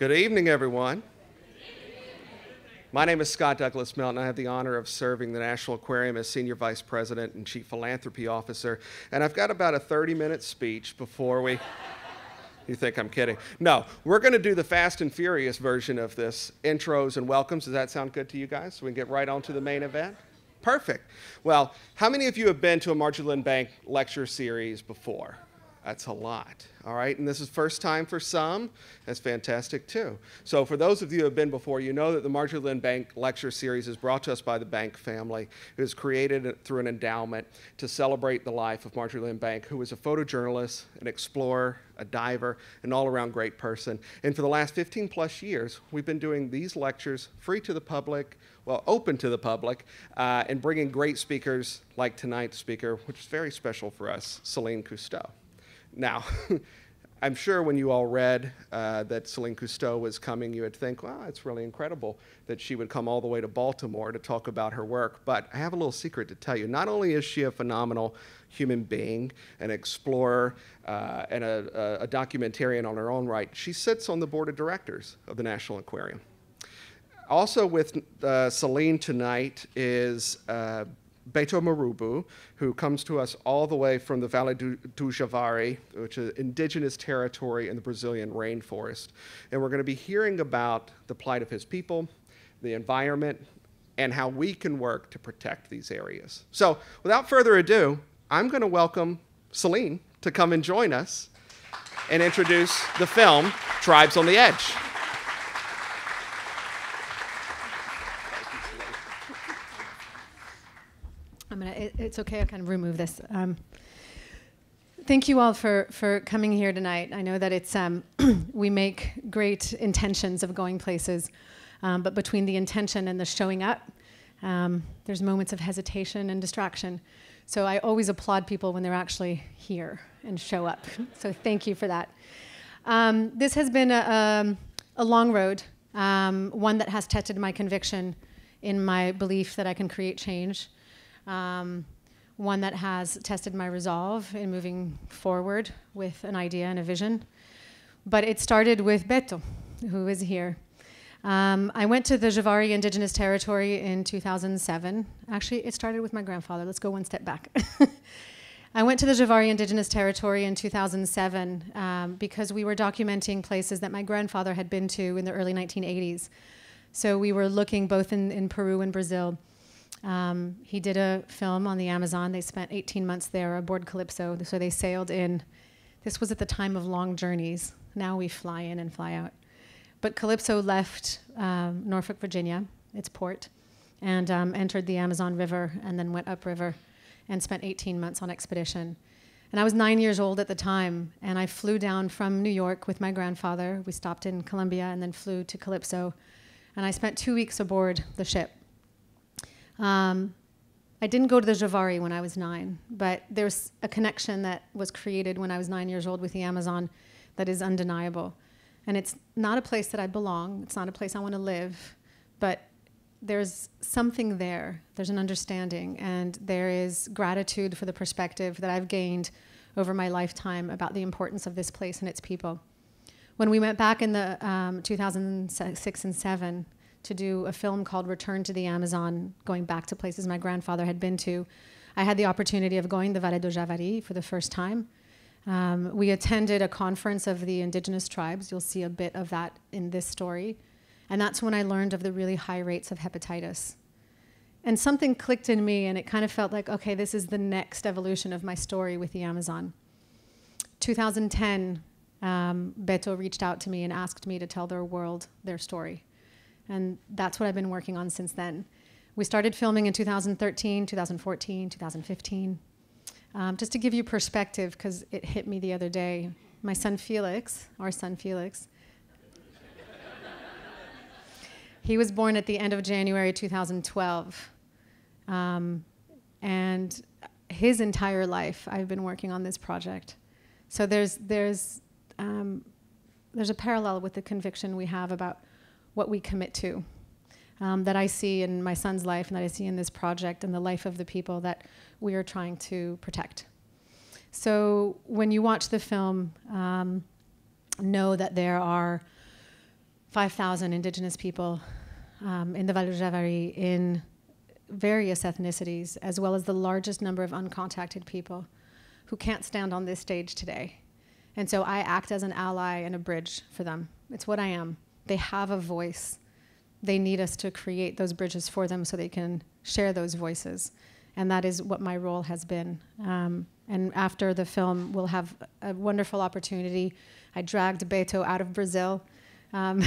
Good evening, everyone. My name is Scott Douglas Melton. I have the honor of serving the National Aquarium as Senior Vice President and Chief Philanthropy Officer. And I've got about a 30 minute speech before we. You think I'm kidding? No, we're going to do the fast and furious version of this intros and welcomes. Does that sound good to you guys? So we can get right on to the main event? Perfect. Well, how many of you have been to a Marjorie Bank lecture series before? That's a lot, all right? And this is first time for some. That's fantastic, too. So for those of you who have been before, you know that the Marjorie Lynn Bank Lecture Series is brought to us by the Bank family. It was created through an endowment to celebrate the life of Marjorie Lynn Bank, who was a photojournalist, an explorer, a diver, an all-around great person. And for the last 15 plus years, we've been doing these lectures free to the public, well, open to the public, uh, and bringing great speakers like tonight's speaker, which is very special for us, Celine Cousteau. Now, I'm sure when you all read uh, that Celine Cousteau was coming, you would think, "Well, it's really incredible that she would come all the way to Baltimore to talk about her work. But I have a little secret to tell you. Not only is she a phenomenal human being, an explorer, uh, and a, a, a documentarian on her own right, she sits on the board of directors of the National Aquarium also with uh, Celine tonight is uh, Beto Marubu, who comes to us all the way from the Valley do, do Javari, which is indigenous territory in the Brazilian rainforest. And we're going to be hearing about the plight of his people, the environment, and how we can work to protect these areas. So without further ado, I'm going to welcome Celine to come and join us and introduce the film Tribes on the Edge. it's okay, i can kind of remove this. Um, thank you all for, for coming here tonight. I know that it's, um, we make great intentions of going places, um, but between the intention and the showing up, um, there's moments of hesitation and distraction. So I always applaud people when they're actually here and show up. so thank you for that. Um, this has been a, a, um, a long road, one that has tested my conviction in my belief that I can create change. Um, one that has tested my resolve in moving forward with an idea and a vision. But it started with Beto, who is here. Um, I went to the Javari Indigenous Territory in 2007. Actually, it started with my grandfather. Let's go one step back. I went to the Javari Indigenous Territory in 2007 um, because we were documenting places that my grandfather had been to in the early 1980s. So we were looking both in, in Peru and Brazil. Um, he did a film on the Amazon. They spent 18 months there aboard Calypso. So they sailed in. This was at the time of long journeys. Now we fly in and fly out. But Calypso left um, Norfolk, Virginia, its port, and um, entered the Amazon River and then went upriver and spent 18 months on expedition. And I was nine years old at the time, and I flew down from New York with my grandfather. We stopped in Columbia and then flew to Calypso. And I spent two weeks aboard the ship um, I didn't go to the Javari when I was nine, but there's a connection that was created when I was nine years old with the Amazon that is undeniable. And it's not a place that I belong, it's not a place I want to live, but there's something there. There's an understanding, and there is gratitude for the perspective that I've gained over my lifetime about the importance of this place and its people. When we went back in the um, 2006 and 7, to do a film called Return to the Amazon, going back to places my grandfather had been to. I had the opportunity of going to Valle do Javari for the first time. Um, we attended a conference of the indigenous tribes. You'll see a bit of that in this story. And that's when I learned of the really high rates of hepatitis. And something clicked in me, and it kind of felt like, okay, this is the next evolution of my story with the Amazon. 2010, um, Beto reached out to me and asked me to tell their world their story. And that's what I've been working on since then. We started filming in 2013, 2014, 2015. Um, just to give you perspective, because it hit me the other day, my son Felix, our son Felix, he was born at the end of January 2012. Um, and his entire life, I've been working on this project. So there's, there's, um, there's a parallel with the conviction we have about what we commit to. Um, that I see in my son's life and that I see in this project and the life of the people that we are trying to protect. So when you watch the film, um, know that there are 5,000 indigenous people um, in the Val Javari in various ethnicities, as well as the largest number of uncontacted people who can't stand on this stage today. And so I act as an ally and a bridge for them. It's what I am. They have a voice. They need us to create those bridges for them so they can share those voices. And that is what my role has been. Um, and after the film, we'll have a wonderful opportunity. I dragged Beto out of Brazil um,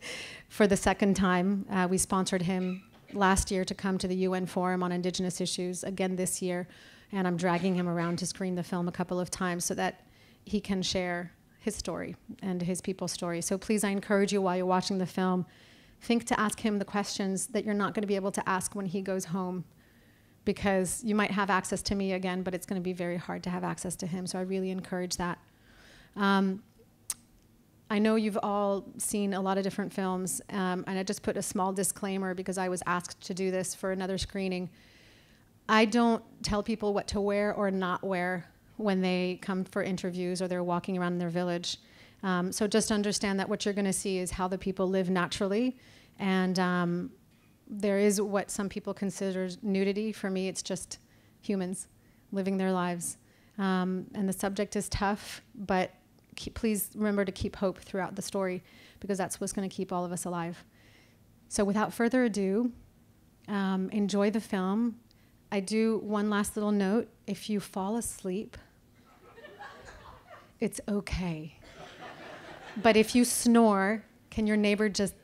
for the second time. Uh, we sponsored him last year to come to the UN Forum on Indigenous Issues again this year, and I'm dragging him around to screen the film a couple of times so that he can share his story and his people's story. So please, I encourage you while you're watching the film, think to ask him the questions that you're not going to be able to ask when he goes home because you might have access to me again, but it's going to be very hard to have access to him. So I really encourage that. Um, I know you've all seen a lot of different films, um, and I just put a small disclaimer because I was asked to do this for another screening. I don't tell people what to wear or not wear when they come for interviews or they're walking around in their village. Um, so just understand that what you're going to see is how the people live naturally. And um, there is what some people consider nudity. For me, it's just humans living their lives. Um, and the subject is tough, but keep, please remember to keep hope throughout the story because that's what's going to keep all of us alive. So without further ado, um, enjoy the film. I do one last little note. If you fall asleep it's okay. but if you snore, can your neighbor just.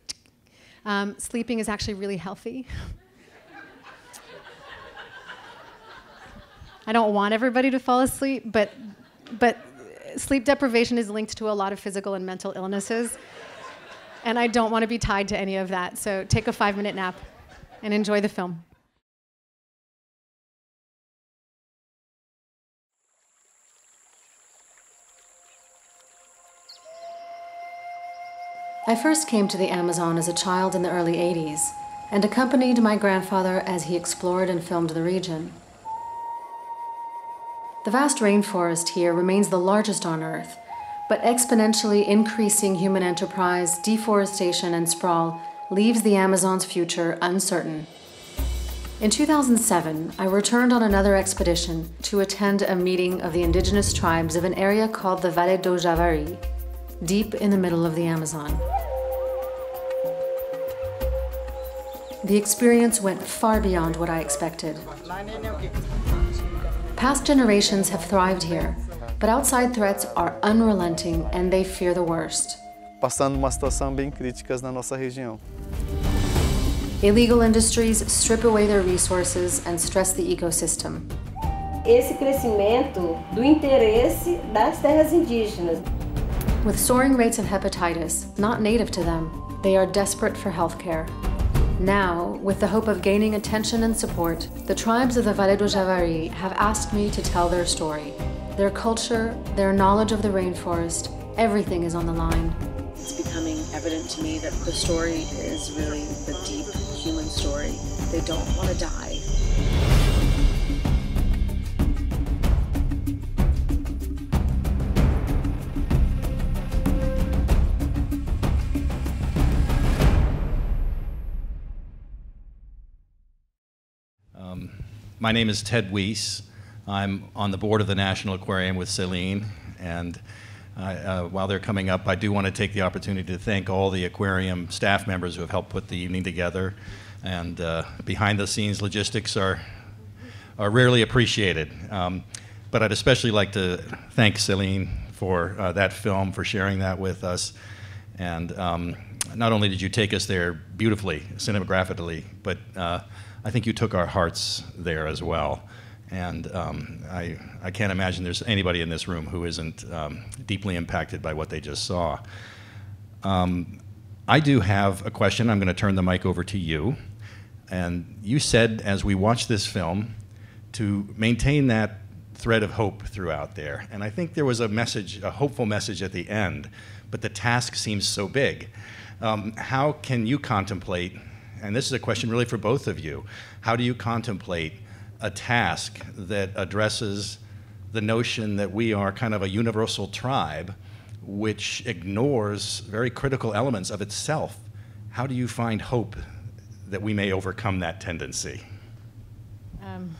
Um, sleeping is actually really healthy. I don't want everybody to fall asleep, but, but sleep deprivation is linked to a lot of physical and mental illnesses. And I don't want to be tied to any of that. So take a five minute nap and enjoy the film. I first came to the Amazon as a child in the early 80s and accompanied my grandfather as he explored and filmed the region. The vast rainforest here remains the largest on Earth, but exponentially increasing human enterprise, deforestation, and sprawl leaves the Amazon's future uncertain. In 2007, I returned on another expedition to attend a meeting of the indigenous tribes of an area called the Valle do Javari, deep in the middle of the Amazon. The experience went far beyond what I expected. Past generations have thrived here, but outside threats are unrelenting and they fear the worst. Passando uma situação bem na nossa região. Illegal industries strip away their resources and stress the ecosystem. Esse crescimento do interesse das terras indígenas with soaring rates of hepatitis, not native to them, they are desperate for healthcare. Now, with the hope of gaining attention and support, the tribes of the Vallée do Javari have asked me to tell their story. Their culture, their knowledge of the rainforest, everything is on the line. It's becoming evident to me that the story is really the deep human story. They don't want to die. my name is Ted Weiss. I'm on the board of the National Aquarium with Celine. And uh, uh, while they're coming up, I do want to take the opportunity to thank all the aquarium staff members who have helped put the evening together. And uh, behind the scenes logistics are, are rarely appreciated. Um, but I'd especially like to thank Celine for uh, that film, for sharing that with us. And um, not only did you take us there beautifully, cinematographically, but uh, I think you took our hearts there as well. And um, I, I can't imagine there's anybody in this room who isn't um, deeply impacted by what they just saw. Um, I do have a question. I'm going to turn the mic over to you. And you said, as we watched this film, to maintain that thread of hope throughout there. And I think there was a message, a hopeful message at the end, but the task seems so big. Um, how can you contemplate and this is a question really for both of you. How do you contemplate a task that addresses the notion that we are kind of a universal tribe which ignores very critical elements of itself? How do you find hope that we may overcome that tendency? Um,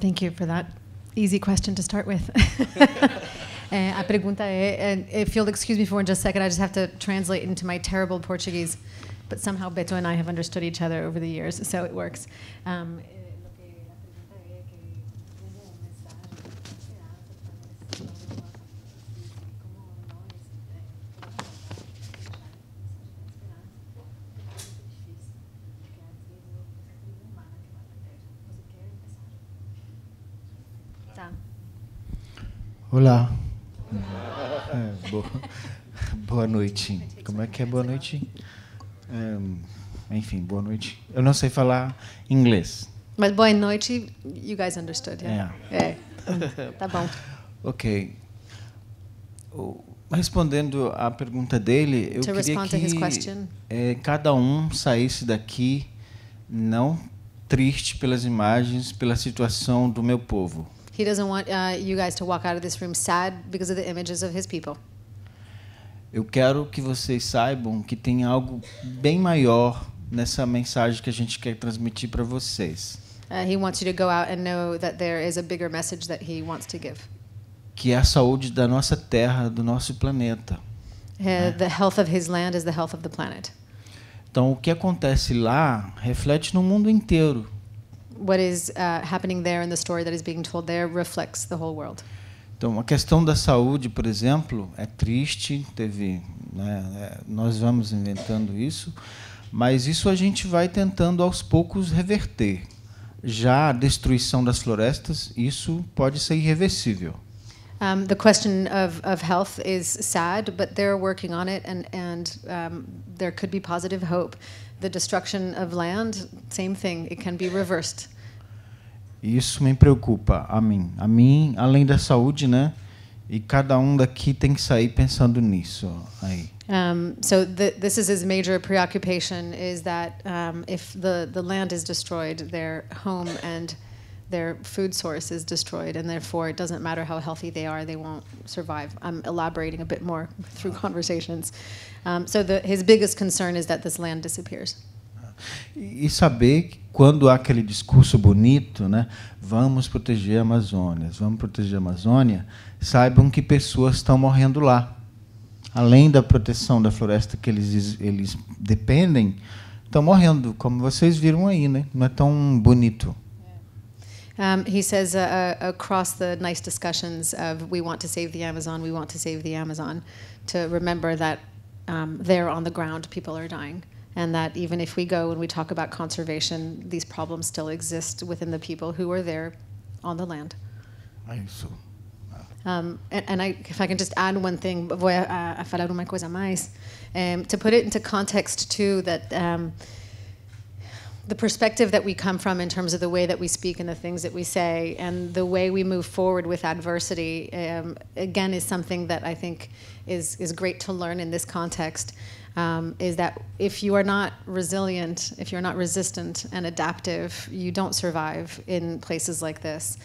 thank you for that easy question to start with. Uh, a pregunta and if you'll excuse me for just a second, I just have to translate into my terrible Portuguese but somehow Beto and I have understood each other over the years, so it works. Um, Olá. É, boa, boa noite. Como é que é boa noite? Um, enfim, boa noite. Eu não sei falar inglês. Mas boa noite, you guys understood, yeah? Yeah. É. é. tá bom. Ok. Respondendo à pergunta dele, eu to queria que é, cada um saísse daqui não triste pelas imagens, pela situação do meu povo. He doesn't want uh, you guys to walk out of this room sad because of the images of his people eu quero que vocês saibam que tem algo bem maior nessa mensagem que a gente quer transmitir para vocês. Uh, que é a saúde da nossa terra, do nosso planeta. Uh, né? Então o que acontece lá reflete no mundo inteiro. What is uh, happening there in the story that is being told there reflects the whole world. Então, a questão da saúde, por exemplo, é triste, teve, né, é, nós vamos inventando isso, mas isso a gente vai tentando aos poucos reverter. Já a destruição das florestas, isso pode ser irreversível. Um, the question of, of health is sad, but they're working on it, and, and um, there could be positive hope. The destruction of land, same thing, it can be reversed. Isso me preocupa a mim. A mim, além da saúde, né? E cada um daqui tem que sair pensando nisso aí. Um, so the, this is his major preoccupation: is that um, if the the land is destroyed, their home and their food source is destroyed, and therefore it doesn't matter how healthy they are, they won't survive. I'm elaborating a bit more through conversations. Um, so the, his biggest concern is that this land disappears. E, saber que quando há aquele discurso bonito, né, vamos proteger a Amazônia, vamos proteger a Amazônia, saibam que pessoas estão morrendo lá. Além da proteção da floresta que eles, eles dependem, estão morrendo, como vocês viram aí, né? não é tão bonito. É. Um, he says uh, uh, across the nice discussions of we want to save the Amazon, we want to save the Amazon, to remember that um, there on the ground people are dying. and that even if we go and we talk about conservation, these problems still exist within the people who are there on the land. I so. Um, and, and I, if I can just add one thing, voy a, a falar uma coisa mais, um, to put it into context too, that um, the perspective that we come from in terms of the way that we speak and the things that we say and the way we move forward with adversity, um, again, is something that I think is, is great to learn in this context um, is that if you are not resilient, if you're not resistant and adaptive, you don't survive in places like this.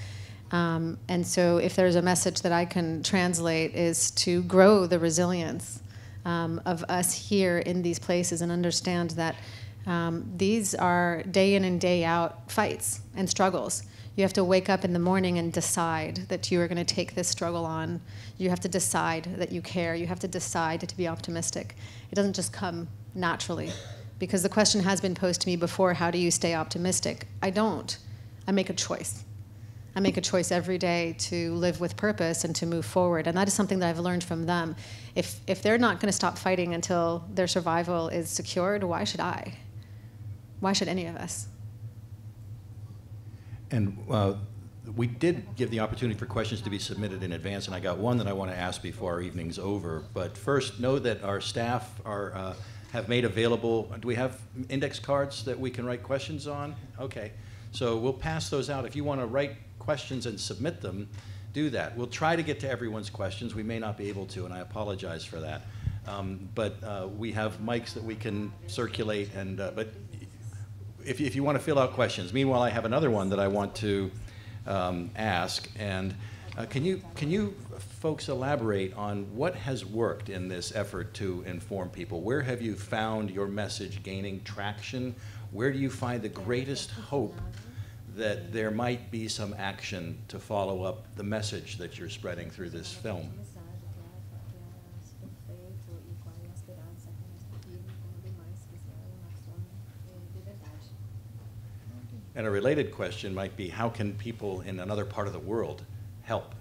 Um, and so if there's a message that I can translate is to grow the resilience um, of us here in these places and understand that um, these are day in and day out fights and struggles. You have to wake up in the morning and decide that you are going to take this struggle on. You have to decide that you care. You have to decide to be optimistic. It doesn't just come naturally. Because the question has been posed to me before how do you stay optimistic? I don't. I make a choice. I make a choice every day to live with purpose and to move forward. And that is something that I've learned from them. If, if they're not going to stop fighting until their survival is secured, why should I? Why should any of us? And uh, we did give the opportunity for questions to be submitted in advance, and I got one that I want to ask before our evening's over. But first, know that our staff are, uh, have made available, do we have index cards that we can write questions on? Okay. So we'll pass those out. If you want to write questions and submit them, do that. We'll try to get to everyone's questions. We may not be able to, and I apologize for that. Um, but uh, we have mics that we can circulate, and uh, but if, if you want to fill out questions. Meanwhile, I have another one that I want to um, ask. And uh, can you can you folks elaborate on what has worked in this effort to inform people? Where have you found your message gaining traction? Where do you find the greatest hope that there might be some action to follow up the message that you're spreading through this film? And a related question might be how can people in another part of the world help?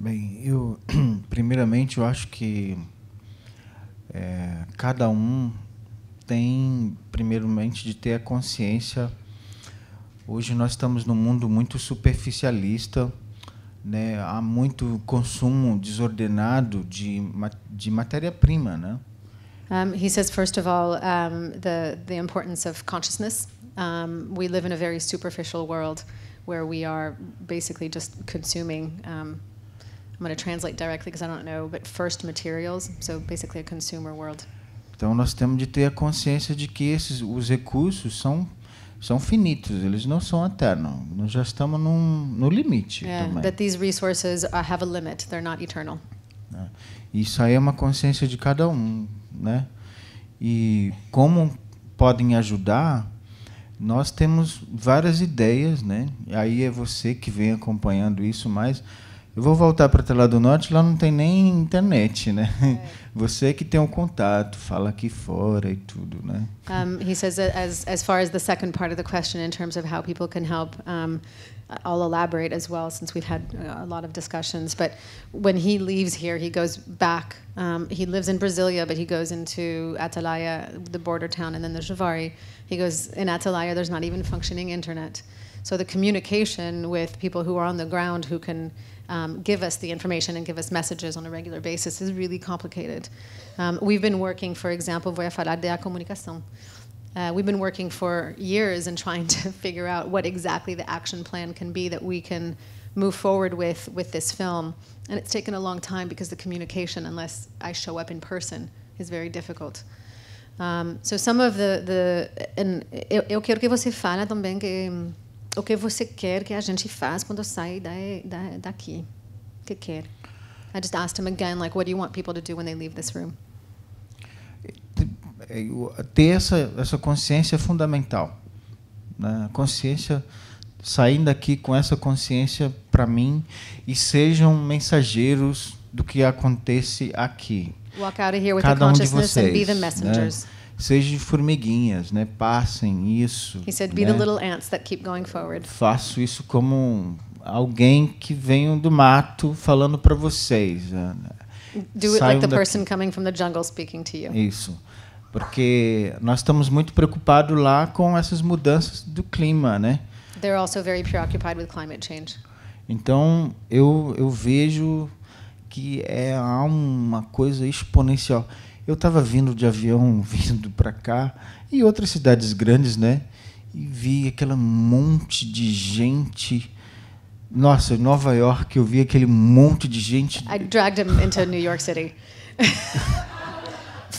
Bem, eu primeiramente eu acho que é, cada um tem primeiramente de ter a consciência. Hoje nós estamos num mundo muito superficialista, né? Há muito consumo desordenado de, de matéria-prima, né? Um, he says, first of all, um, the, the importance of consciousness. Um, we live in a very superficial world where we are basically just consuming, I'm going to translate directly because I don't know, but first materials, so basically a consumer world. Então, nós temos de ter a consciência de que esses, os recursos são são finitos, eles não são eternos. Nós já estamos num, no limite yeah, também. That these resources uh, have a limit, they're not eternal. Né? Isso aí é uma consciência de cada um, né? E como podem ajudar? Nós temos várias ideias, né? Aí é você que vem acompanhando isso, mas vou voltar para Tela do Norte, lá não tem nem internet, né? É. Você que tem um contato, fala aqui fora e tudo, né? Um, he says that as as far as the second part of the question in terms of how people can help um, I'll elaborate as well since we've had uh, a lot of discussions. But when he leaves here, he goes back. Um, he lives in Brasilia, but he goes into Atalaya, the border town, and then the Javari. He goes in Atalaya, there's not even functioning internet. So the communication with people who are on the ground who can um, give us the information and give us messages on a regular basis is really complicated. Um, we've been working, for example, voy a falar de comunicación. Uh, we've been working for years and trying to figure out what exactly the action plan can be that we can move forward with with this film. And it's taken a long time because the communication, unless I show up in person, is very difficult. Um, so some of the the and eu, eh, eh, quero que você fala também que mm, o que você quer que a gente faça quando sai da, da, daqui? O que quer? I just asked him again, like, what do you want people to do when they leave this room? É, ter essa, essa consciência é fundamental. Né? Consciência, sair daqui com essa consciência para mim e sejam mensageiros do que acontece aqui. Walk out of here with Cada the consciousness um vocês, and be the né? messengers. Né? seja de formiguinhas, né? Passem isso. He said, "Be né? the little ants that keep going forward." Faço isso como um, alguém que vem do mato falando para vocês. Né? Do it Saiam like the person daqui. coming from the jungle speaking to you. Isso. Porque nós estamos muito preocupados lá com essas mudanças do clima, né? They're also very preoccupied with climate change. Então, eu eu vejo que é uma coisa exponencial. Eu estava vindo de avião, vindo para cá e outras cidades grandes, né? E vi aquele monte de gente. Nossa, Nova York, eu vi aquele monte de gente. I dragged him into New York City.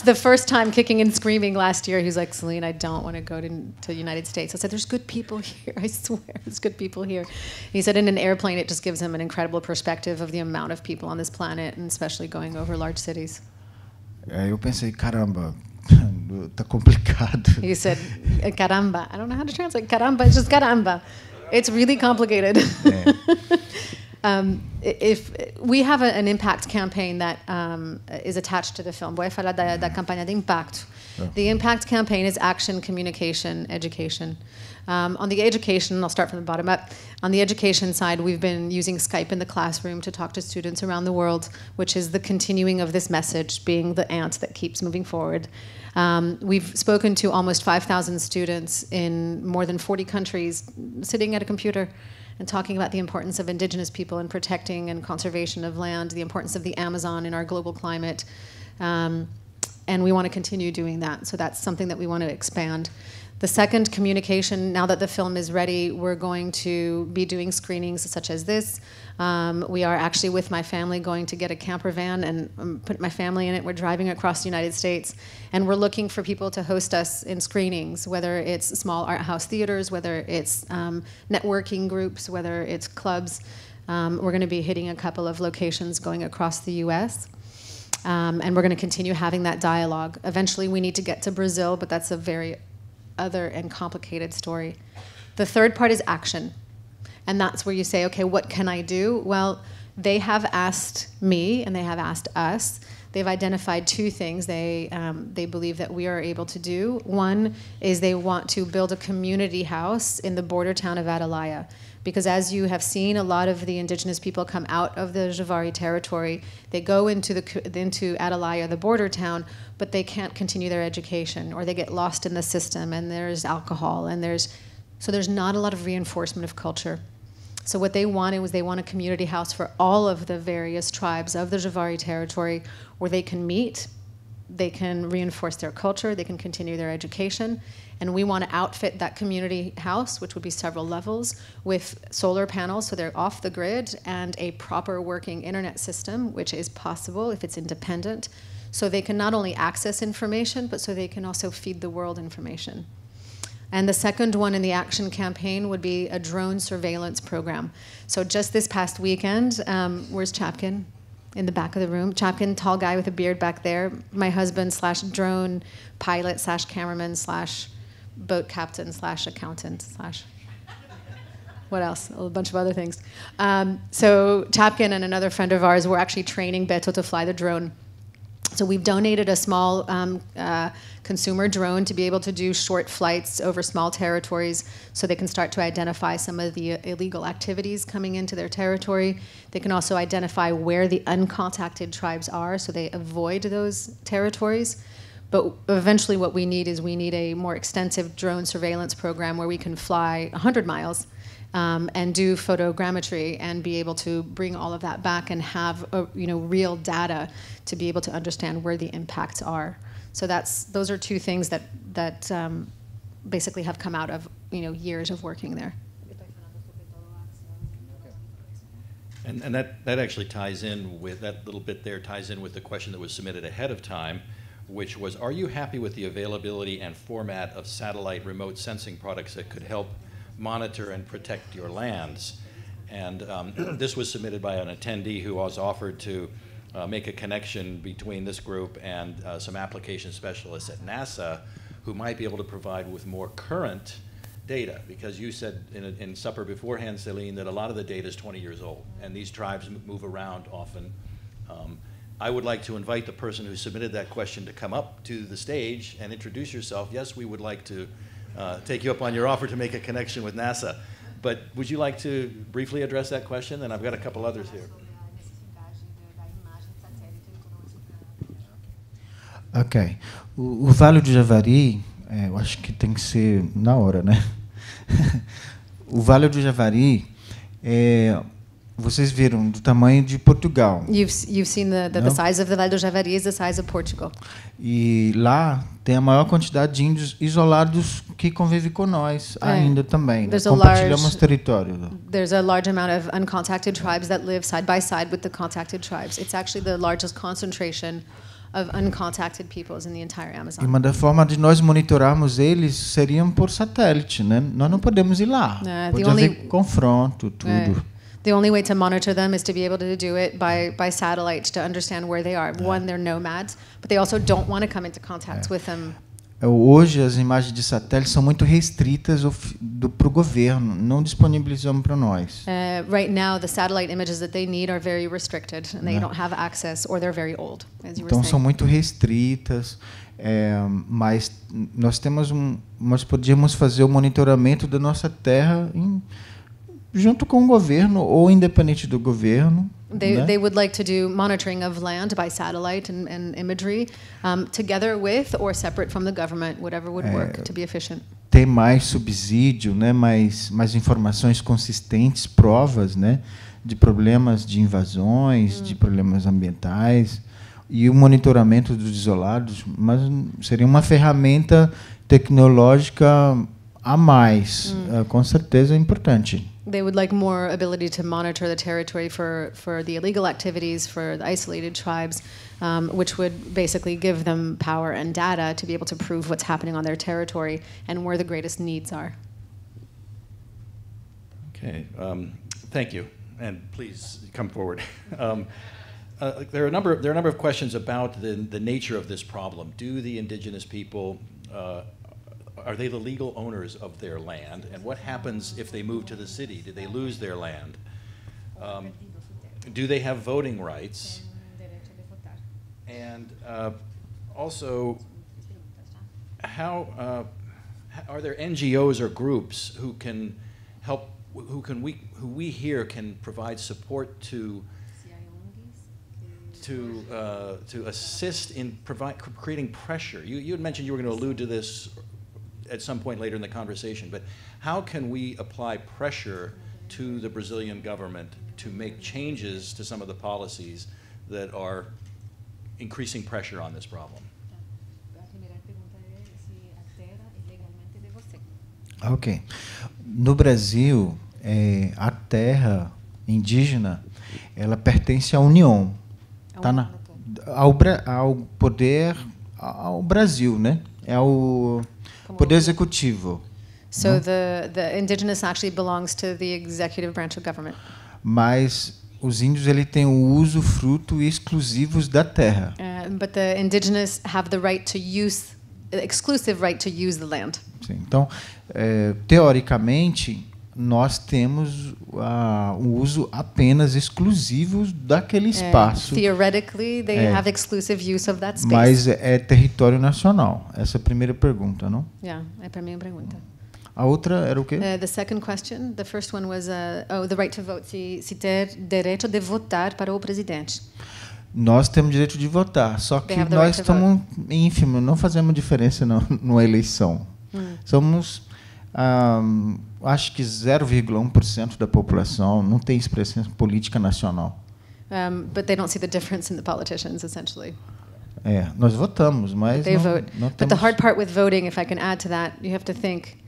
the first time kicking and screaming last year, was like, Celine, I don't want to go to, the United States. I said, There's good people here. I swear, there's good people here. he said, In an airplane, it just gives him an incredible perspective of the amount of people on this planet, and especially going over large cities. Aí eu pensei, caramba, tá complicado. He said, uh, caramba. I don't know how to translate. Caramba, it's just caramba. It's really complicated. É. Um, if we have a, an impact campaign that um, is attached to the film, voy a falar da, da de impacto. Yeah. The impact campaign is action, communication, education. Um, on the education, I'll start from the bottom up. On the education side, we've been using Skype in the classroom to talk to students around the world, which is the continuing of this message, being the ant that keeps moving forward. Um, we've spoken to almost 5,000 students in more than 40 countries sitting at a computer and talking about the importance of indigenous people in protecting and conservation of land, the importance of the Amazon in our global climate. Um, and we want to continue doing that. So that's something that we want to expand. The second communication, now that the film is ready, we're going to be doing screenings such as this. Um, we are actually with my family going to get a camper van and um, put my family in it. We're driving across the United States and we're looking for people to host us in screenings, whether it's small art house theaters, whether it's um, networking groups, whether it's clubs. Um, we're going to be hitting a couple of locations going across the US. Um, and we're going to continue having that dialogue. Eventually, we need to get to Brazil, but that's a very other and complicated story. The third part is action. And that's where you say, okay, what can I do? Well, they have asked me and they have asked us. They've identified two things they, um, they believe that we are able to do. One is they want to build a community house in the border town of Atalaya because as you have seen, a lot of the indigenous people come out of the Javari territory. They go into the into Atalaya, the border town, but they can't continue their education, or they get lost in the system, and there's alcohol, and there's so there's not a lot of reinforcement of culture. So what they wanted was they want a community house for all of the various tribes of the Javari territory where they can meet they can reinforce their culture, they can continue their education. And we want to outfit that community house, which would be several levels, with solar panels so they're off the grid and a proper working internet system, which is possible if it's independent. So they can not only access information, but so they can also feed the world information. And the second one in the action campaign would be a drone surveillance program. So just this past weekend, um, where's Chapkin? in the back of the room. Chapkin, tall guy with a beard back there. My husband slash drone pilot slash cameraman slash boat captain slash accountant slash what else? A bunch of other things. Um, so Chapkin and another friend of ours were actually training Beto to fly the drone. So we've donated a small um, uh, consumer drone to be able to do short flights over small territories so they can start to identify some of the illegal activities coming into their territory. They can also identify where the uncontacted tribes are so they avoid those territories. But eventually what we need is we need a more extensive drone surveillance program where we can fly 100 miles um, and do photogrammetry and be able to bring all of that back and have a, you know real data to be able to understand where the impacts are. So that's those are two things that that um, basically have come out of you know years of working there. And, and, that, that actually ties in with that little bit there ties in with the question that was submitted ahead of time, which was Are you happy with the availability and format of satellite remote sensing products that could help monitor and protect your lands. And um, this was submitted by an attendee who was offered to uh, make a connection between this group and uh, some application specialists at NASA who might be able to provide with more current data. Because you said in, in supper beforehand, Celine, that a lot of the data is 20 years old, and these tribes move around often. Um, I would like to invite the person who submitted that question to come up to the stage and introduce yourself. Yes, we would like to uh, take you up on your offer to make a connection with NASA. But would you like to briefly address that question? And I've got a couple others here. Ok. O, o Vale do Javari, é, eu acho que tem que ser na hora, né? o Vale do Javari é vocês viram do tamanho de Portugal. You've you've seen the, the, the size of the Vale do Javari is the size of Portugal. E lá tem a maior quantidade de índios isolados que convive com nós é. ainda também. Né? Compartilhamos large, território. There's a large amount of uncontacted tribes that live side by side with the contacted tribes. It's actually the largest concentration of uncontacted peoples in the entire Amazon. E uma da forma de nós monitorarmos eles seriam por satélite, né? Nós não podemos ir lá. Uh, Pode haver only, confronto, tudo the only way to monitor them is to be able to do it by, by satellites to understand where they are. Yeah. One, é. they're nomads, but they also don't want to come into contact yeah. É. with them. É, hoje as imagens de satélite são muito restritas para o governo, não disponibilizam para nós. Uh, right now the satellite images that they need are very restricted and they é. don't have access or they're very old. as you então são muito restritas, é, mas nós temos um, nós podíamos fazer o monitoramento da nossa terra em junto com o governo ou independente do governo. They, né? they would like to do monitoring of land by satellite and, and imagery um, together with or separate from the government, whatever would é, work to be efficient. Ter mais subsídio, né? mais, mais informações consistentes, provas né? de problemas de invasões, hum. de problemas ambientais e o monitoramento dos isolados, mas seria uma ferramenta tecnológica a mais, hum. é, com certeza é importante. they would like more ability to monitor the territory for, for the illegal activities for the isolated tribes, um, which would basically give them power and data to be able to prove what's happening on their territory and where the greatest needs are. Okay, um, thank you, and please come forward. um, uh, there are a number of, there are a number of questions about the, the nature of this problem. Do the indigenous people uh, are they the legal owners of their land? And what happens if they move to the city? Do they lose their land? Um, do they have voting rights? And uh, also, how uh, are there NGOs or groups who can help, who can we, who we here can provide support to, to uh, to assist in provide creating pressure? You you had mentioned you were going to allude to this at some point later in the conversation, but how can we apply pressure to the Brazilian government to make changes to some of the policies that are increasing pressure on this problem? Ok. No Brasil, é, a terra indígena ela pertence à União, um tá na, ao, ao poder, ao Brasil, né? É o poder executivo. So the, the indigenous actually belongs to the executive branch of government. Mas os índios ele tem o uso fruto exclusivos da terra. Uh, but the indigenous have the right to use exclusive right to use the land. Sim, então, é, teoricamente, nós temos uh, uso apenas exclusivo daquele é, espaço. And theoretically, they é. have exclusive use of that space. Mas é território nacional. Essa é a primeira pergunta, não? Yeah, é a primeira pergunta. A outra era o quê? Uh, the second question, the first one was uh, oh, the right to vote, se, se ter direito de votar para o presidente. Nós temos direito de votar, só que nós right estamos ínfimos, não fazemos diferença na, eleição. Hum. Somos acho que 0,1% da população não tem expressão política nacional. Um, but they don't see the difference in the politicians, essentially. É, nós votamos, mas they não, vote. não But the hard part with voting, if I can add to that, you have to think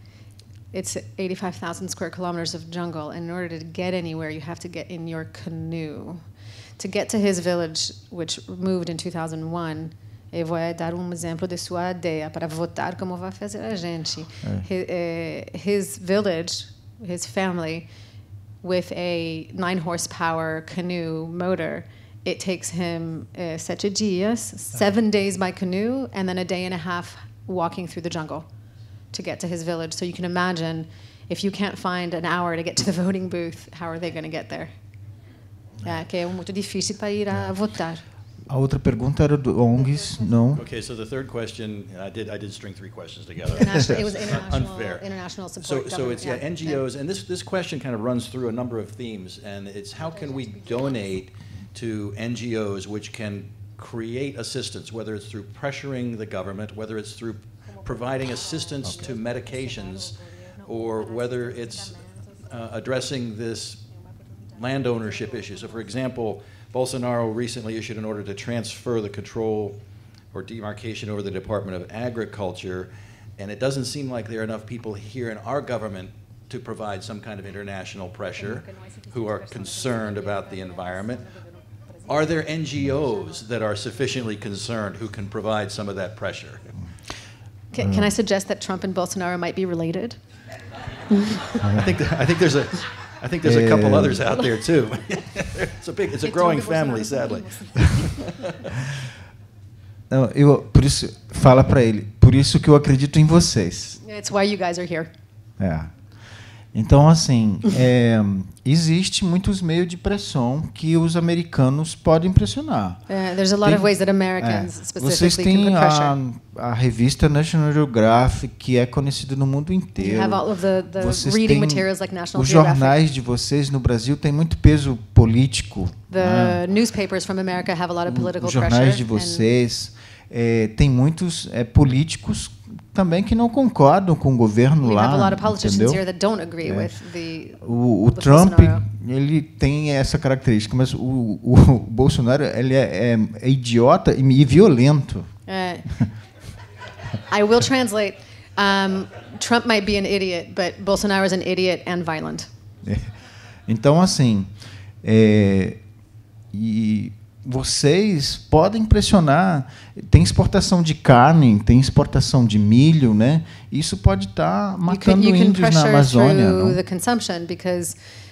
it's 85,000 square kilometers of jungle. And in order to get anywhere, you have to get in your canoe. To get to his village, which moved in 2001, eu vou eh, dar um exemplo de sua ideia para votar como vai fazer a gente. É. His, eh, his village, his family, with a nine horsepower canoe motor. It takes him uh, sete dias, tá. seven days by canoe, and then a day and a half walking through the jungle to get to his village. So you can imagine if you can't find an hour to get to the voting booth, how are they going to get there? É. é, que é muito difícil para ir a é. votar. A outra pergunta era do ONGs, não? Okay, so the third question, I did, I did string three questions together. it was international, unfair. international support. So, so it's yeah, yeah, NGOs, and this, this question kind of runs through a number of themes, and it's how can we donate to NGOs which can create assistance, whether it's through pressuring the government, whether it's through providing assistance okay. to medications, or whether it's uh, addressing this land ownership issue. So, for example, Bolsonaro recently issued an order to transfer the control or demarcation over the Department of Agriculture, and it doesn't seem like there are enough people here in our government to provide some kind of international pressure who are concerned about the environment. Are there NGOs that are sufficiently concerned who can provide some of that pressure? Can, can I suggest that Trump and Bolsonaro might be related? I think I think there's a I think there's a couple uh, others out there too. É, a big, it's a growing family, sadly. Não, eu, por isso, fala para ele. Por isso que eu acredito em vocês. That's why you guys are here. É. Então, assim, é, existe muitos meios de pressão que os americanos podem pressionar. É, there's a lot of ways that Americans é, specifically vocês têm a, a, revista National Geographic que é conhecida no mundo inteiro. You have all of the, the vocês reading materials like National os Geographic. jornais de vocês no Brasil têm muito peso político. The né? newspapers from America have a lot of political os jornais de vocês é, muitos é, políticos também que não concordam com o governo lá, entendeu? É. o, o Trump ele tem essa característica, mas o, o Bolsonaro ele é, é, é idiota e, e violento. Uh, I will translate. Um, Trump might be an idiot, but Bolsonaro is an idiot and violent. É. Então assim, é, e vocês podem pressionar. Tem exportação de carne, tem exportação de milho, né? Isso pode estar tá matando you can, you can índios na Amazônia. Não?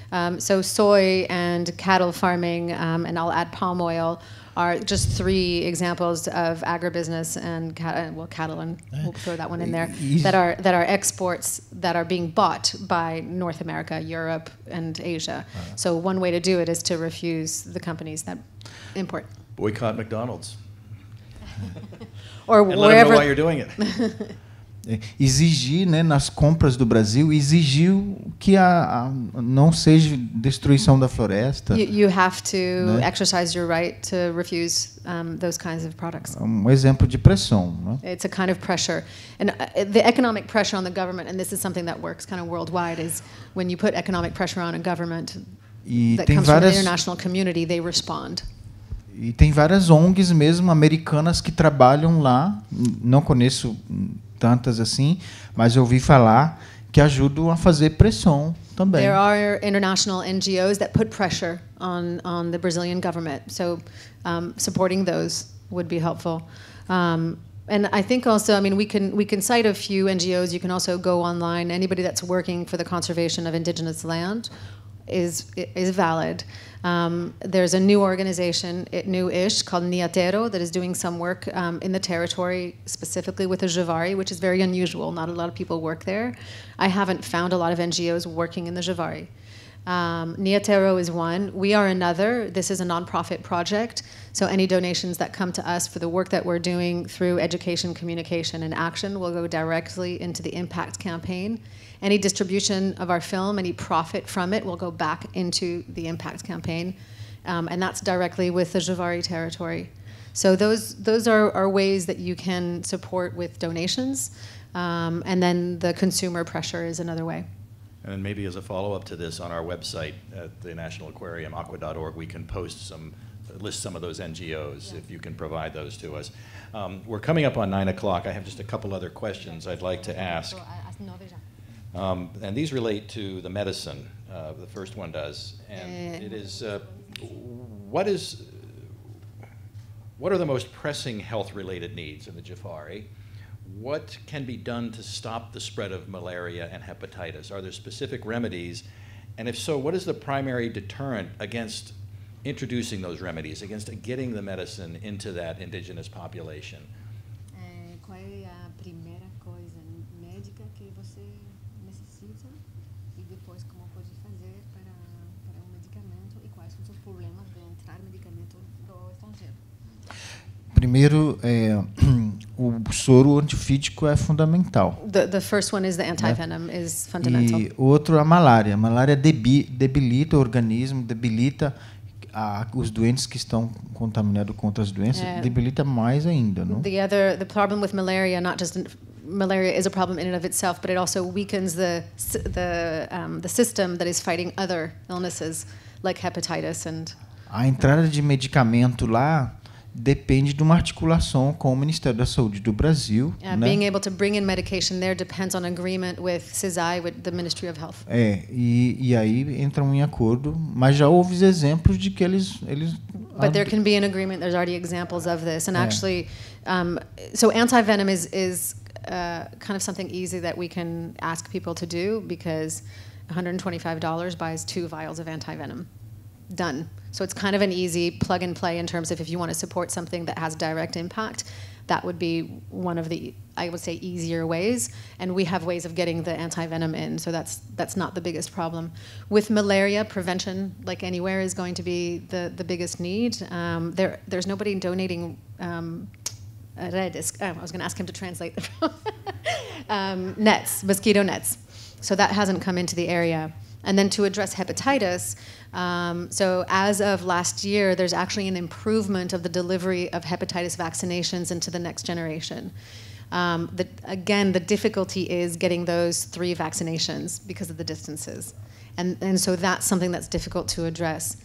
um, so soy and cattle farming um, and I'll add palm oil. are just three examples of agribusiness and uh, well cattle and we'll throw that one in there eh, that are that are exports that are being bought by North America, Europe, and Asia. So one way to do it is to refuse the companies that import. Boycott McDonald's. or and wherever. Let them know why you're doing it. exigir, né, nas compras do Brasil, exigiu que a, a não seja destruição da floresta. You, you have to né? exercise your right to refuse um, those kinds of products. Um exemplo de pressão. Né? It's a kind of pressure, and uh, the economic pressure on the government, and this is something that works kind of worldwide, is when you put economic pressure on a government e that comes várias... from the international community, they respond e tem várias ONGs mesmo americanas que trabalham lá. Não conheço tantas assim, mas eu ouvi falar que ajudam a fazer pressão também. There are international NGOs that put pressure on on the Brazilian government, so um, supporting those would be helpful. Um, and I think also, I mean, we can we can cite a few NGOs. You can also go online. Anybody that's working for the conservation of indigenous land is is valid. Um, there's a new organization, new-ish, called Niatero that is doing some work um, in the territory, specifically with the Javari, which is very unusual. Not a lot of people work there. I haven't found a lot of NGOs working in the Javari. Um, Niatero is one. We are another. This is a nonprofit project. So any donations that come to us for the work that we're doing through education, communication, and action will go directly into the impact campaign. Any distribution of our film, any profit from it, will go back into the Impact Campaign, um, and that's directly with the Javari territory. So those those are, are ways that you can support with donations, um, and then the consumer pressure is another way. And maybe as a follow-up to this, on our website at the National Aquarium, aqua.org, we can post some, list some of those NGOs if you can provide those to us. Um, we're coming up on 9 o'clock. I have just a couple other questions I'd like to ask. Um, and these relate to the medicine. Uh, the first one does, and eh. it is uh, what is what are the most pressing health-related needs of the Jafari? What can be done to stop the spread of malaria and hepatitis? Are there specific remedies? And if so, what is the primary deterrent against introducing those remedies, against getting the medicine into that indigenous population? Primeiro, é, o soro antifídico é fundamental. The, the first one is the né? antivenom né? is fundamental. E outro a malária. A malária debi, debilita o organismo, debilita a, os doentes que estão contaminados com outras doenças, yeah. É. debilita mais ainda, não? The other the problem with malaria not just malaria is a problem in and of itself, but it also weakens the the um, the system that is fighting other illnesses like hepatitis and a entrada de medicamento lá depende de uma articulação com o Ministério da Saúde do Brasil. Yeah, né? Being able to bring in medication there depends on agreement with CISAI, with the Ministry of Health. É, e, e aí entram em acordo, mas já houve exemplos de que eles eles But there can be an agreement. There's already examples of this, and é. actually, um, so anti-venom is is uh, kind of something easy that we can ask people to do because $125 buys two vials of anti-venom. done. So it's kind of an easy plug and play in terms of if you want to support something that has direct impact, that would be one of the I would say easier ways. And we have ways of getting the anti-venom in, so that's that's not the biggest problem. With malaria, prevention, like anywhere, is going to be the the biggest need. Um, there there's nobody donating. Um, oh, I was going to ask him to translate um, nets, mosquito nets. So that hasn't come into the area. And then to address hepatitis, um, so as of last year, there's actually an improvement of the delivery of hepatitis vaccinations into the next generation. Um, the, again, the difficulty is getting those three vaccinations because of the distances. And, and so that's something that's difficult to address.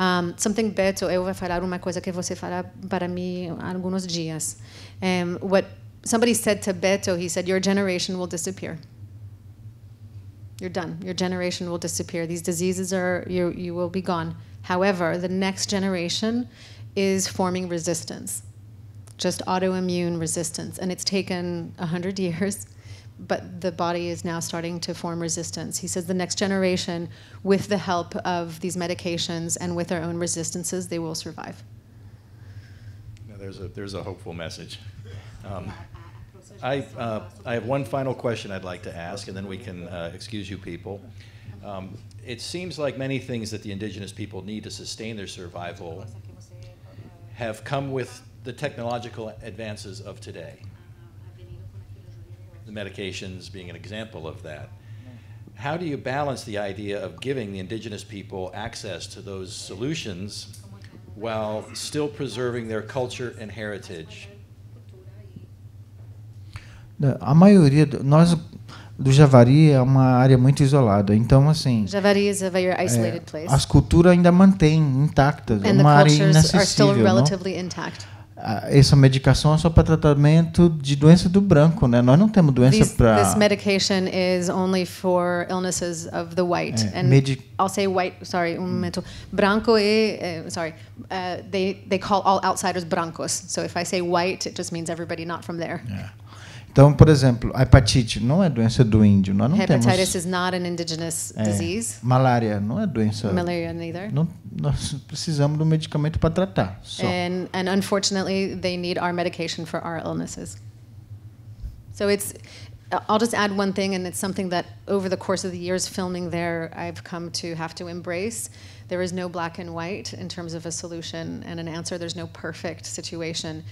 Um, something Beto, eu vou falar uma coisa que você fala para mim alguns dias. Um, what somebody said to Beto, he said, your generation will disappear. You're done. Your generation will disappear. These diseases are, you, you will be gone. However, the next generation is forming resistance, just autoimmune resistance. And it's taken 100 years, but the body is now starting to form resistance. He says the next generation, with the help of these medications and with their own resistances, they will survive. Now, there's, a, there's a hopeful message. Um, I, uh, I have one final question I'd like to ask, and then we can uh, excuse you people. Um, it seems like many things that the indigenous people need to sustain their survival have come with the technological advances of today. The medications being an example of that. How do you balance the idea of giving the indigenous people access to those solutions while still preserving their culture and heritage? Né, a maioria. Nós, do Javari é uma área muito isolada. Então, assim. Javari is a very é, isolated é, place. As culturas ainda mantêm intactas. And uma área inacessível. Are still não? Ah, essa medicação é só para tratamento de doença do branco, né? Nós não temos doença para. This medication is only for illnesses of the white. É, and medi I'll say white. Sorry, um hum. momento. Branco e uh, sorry. Uh, they they call all outsiders brancos. So if I say white, it just means everybody not from there. Então, por exemplo, a hepatite não é doença do índio. Nós não Hepatitis temos, is not an indigenous é, disease. Malária não é doença. Malaria neither. Não, nós precisamos do medicamento para tratar. Só. And, and unfortunately, they need our medication for our illnesses. So it's I'll just add one thing, and it's something that over the course of the years filming there, I've come to have to embrace. There is no black and white in terms of a solution and an answer. There's no perfect situation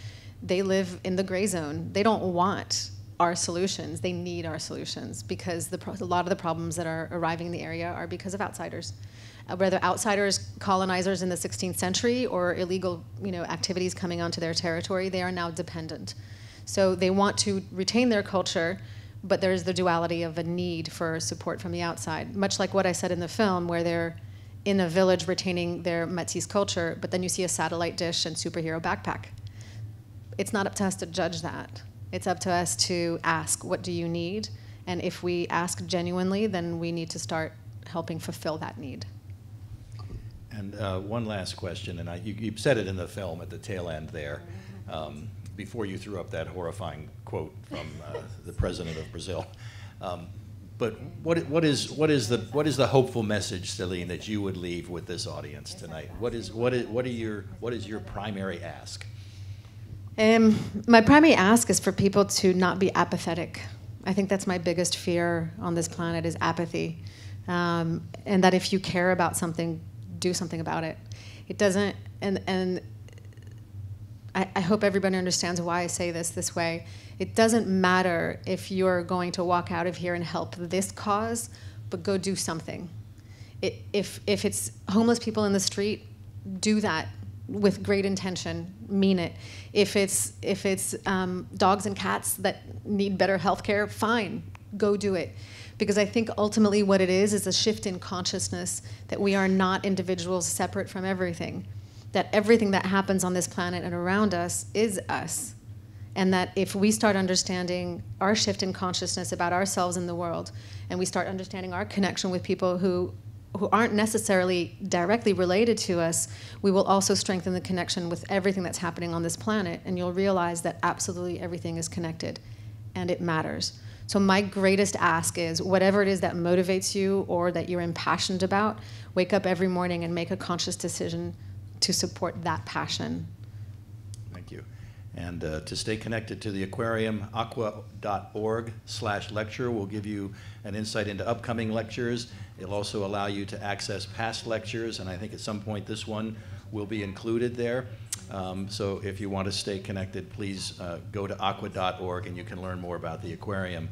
they live in the gray zone. They don't want our solutions. They need our solutions because the a lot of the problems that are arriving in the area are because of outsiders. Uh, whether outsiders, colonizers in the 16th century, or illegal you know, activities coming onto their territory, they are now dependent. So they want to retain their culture, but there's the duality of a need for support from the outside, much like what I said in the film, where they're in a village retaining their Métis culture, but then you see a satellite dish and superhero backpack it's not up to us to judge that. It's up to us to ask, what do you need? And if we ask genuinely, then we need to start helping fulfill that need. And uh, one last question, and I, you, you, said it in the film at the tail end there, um, before you threw up that horrifying quote from uh, the president of Brazil. Um, but what, what, is, what, is the, what is the hopeful message, Celine, that you would leave with this audience tonight? What is, what is, what, are your, what is your primary ask? Um, my primary ask is for people to not be apathetic. I think that's my biggest fear on this planet is apathy. Um, and that if you care about something, do something about it. It doesn't, and, and I, I hope everybody understands why I say this this way. It doesn't matter if you're going to walk out of here and help this cause, but go do something. It, if, if it's homeless people in the street, do that with great intention mean it. If it's if it's um, dogs and cats that need better health care, fine, go do it. Because I think ultimately what it is is a shift in consciousness that we are not individuals separate from everything, that everything that happens on this planet and around us is us. And that if we start understanding our shift in consciousness about ourselves and the world, and we start understanding our connection with people who who aren't necessarily directly related to us, we will also strengthen the connection with everything that's happening on this planet. And you'll realize that absolutely everything is connected and it matters. So, my greatest ask is whatever it is that motivates you or that you're impassioned about, wake up every morning and make a conscious decision to support that passion and uh, to stay connected to the aquarium, aqua.org slash lecture will give you an insight into upcoming lectures. It'll also allow you to access past lectures, and I think at some point this one will be included there. Um, so if you want to stay connected, please uh, go to aqua.org and you can learn more about the aquarium.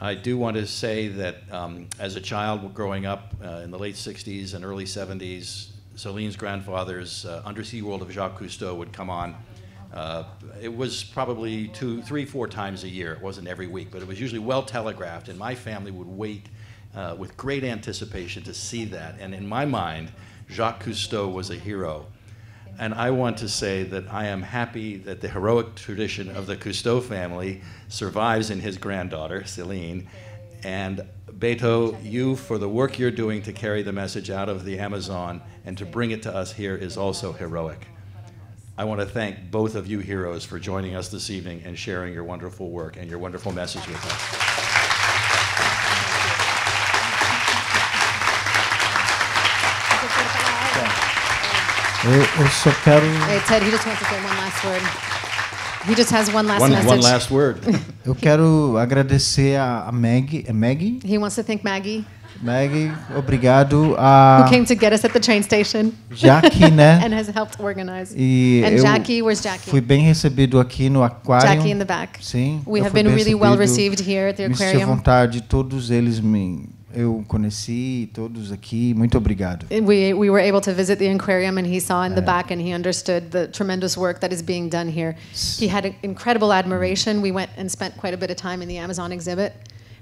I do want to say that um, as a child growing up uh, in the late 60s and early 70s, Celine's grandfather's uh, Undersea World of Jacques Cousteau would come on. Uh, it was probably two, three, four times a year. It wasn't every week, but it was usually well telegraphed, and my family would wait uh, with great anticipation to see that. And in my mind, Jacques Cousteau was a hero. And I want to say that I am happy that the heroic tradition of the Cousteau family survives in his granddaughter, Celine. And Beto, you for the work you're doing to carry the message out of the Amazon and to bring it to us here is also heroic. I want to thank both of you heroes for joining us this evening and sharing your wonderful work and your wonderful message with us. só Hey, Ted, he just wants to say one last word. He just has one last one, message. One last word. Eu quero agradecer a Maggie. É Maggie? He wants to thank Maggie. Maggie, obrigado a. Who came to get us at the train station. Jackie, né? and has helped organize. E And Jackie, where's Jackie? Fui bem recebido aqui no aquário. Jackie in the back. Sim. We have been really well received here at the aquarium. Me à vontade, todos eles me eu conheci todos aqui. Muito obrigado. We we were able to visit the aquarium and he saw in é. the back and he understood the tremendous work that is being done here. He had incredible admiration. We went and spent quite a bit of time in the Amazon exhibit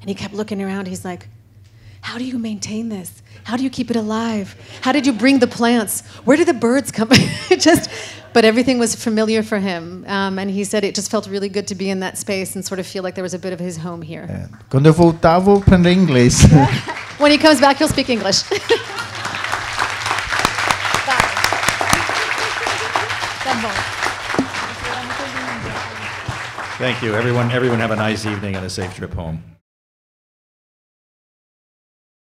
and he kept looking around. He's like How do you maintain this? How do you keep it alive? How did you bring the plants? Where did the birds come? just, but everything was familiar for him, um, and he said it just felt really good to be in that space and sort of feel like there was a bit of his home here. Quando inglês. when he comes back, he'll speak English. Thank you, everyone. Everyone, have a nice evening and a safe trip home.